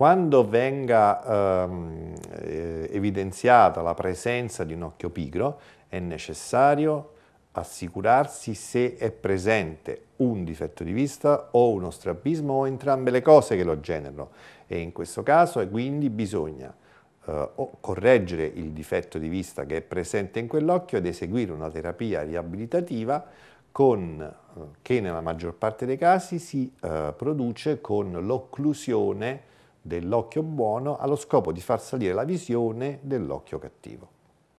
quando venga ehm, eh, evidenziata la presenza di un occhio pigro è necessario assicurarsi se è presente un difetto di vista o uno strabismo o entrambe le cose che lo generano e in questo caso quindi bisogna eh, correggere il difetto di vista che è presente in quell'occhio ed eseguire una terapia riabilitativa con, eh, che nella maggior parte dei casi si eh, produce con l'occlusione dell'occhio buono allo scopo di far salire la visione dell'occhio cattivo.